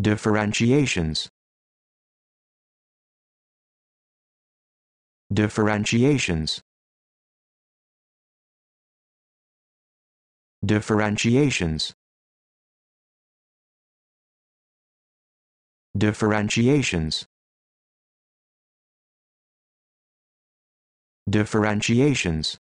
Differentiations Differentiations Differentiations Differentiations Differentiations